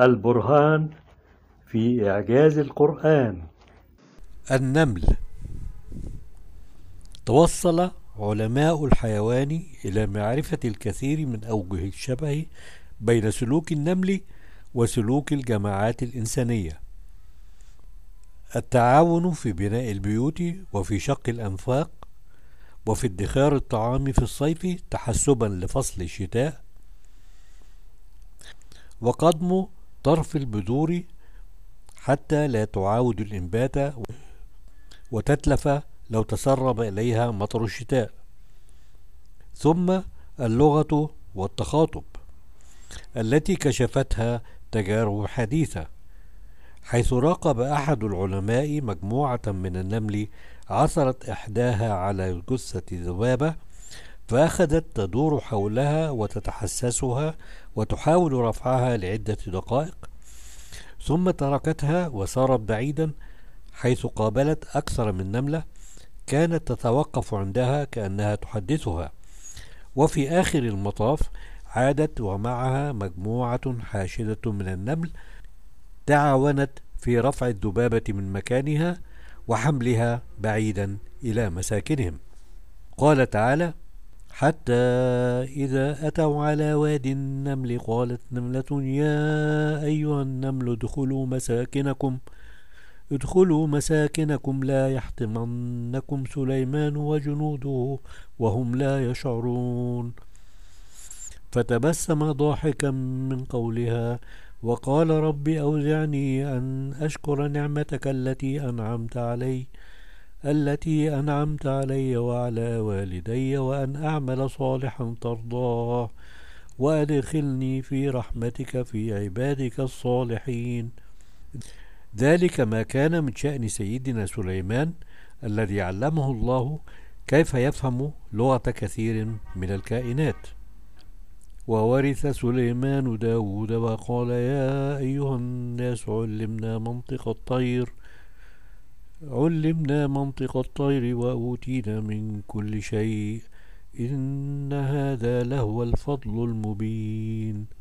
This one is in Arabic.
البرهان في إعجاز القرآن النمل توصل علماء الحيوان إلى معرفة الكثير من أوجه الشبه بين سلوك النمل وسلوك الجماعات الإنسانية التعاون في بناء البيوت وفي شق الأنفاق وفي ادخار الطعام في الصيف تحسبا لفصل الشتاء وقدم طرف البذور حتى لا تعاود الإنبات وتتلف لو تسرب إليها مطر الشتاء ثم اللغة والتخاطب التي كشفتها تجارب حديثة حيث راقب أحد العلماء مجموعة من النمل عثرت إحداها على جثة ذبابة فأخذت تدور حولها وتتحسسها وتحاول رفعها لعدة دقائق ثم تركتها وسارت بعيدا حيث قابلت أكثر من نملة كانت تتوقف عندها كأنها تحدثها وفي آخر المطاف عادت ومعها مجموعة حاشدة من النمل تعاونت في رفع الذبابة من مكانها وحملها بعيدا إلى مساكنهم قال تعالى حتى إذا أتوا على واد النمل قالت نملة يا أيها النمل ادخلوا مساكنكم ادخلوا مساكنكم لا يحطمنكم سليمان وجنوده وهم لا يشعرون فتبسم ضاحكا من قولها وقال رب أوزعني أن أشكر نعمتك التي أنعمت عليّ التي أنعمت علي وعلى والدي وأن أعمل صالحا ترضاه وأدخلني في رحمتك في عبادك الصالحين ذلك ما كان من شأن سيدنا سليمان الذي علمه الله كيف يفهم لغة كثير من الكائنات وورث سليمان داود وقال يا أيها الناس علمنا منطق الطير علمنا منطق الطير وأوتينا من كل شيء إن هذا لهو الفضل المبين